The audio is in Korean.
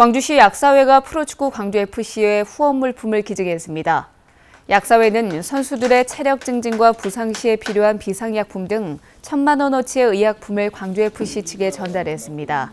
광주시 약사회가 프로축구 광주FC의 후원 물품을 기증했습니다. 약사회는 선수들의 체력 증진과 부상 시에 필요한 비상약품 등 천만 원어치의 의약품을 광주FC 측에 전달했습니다.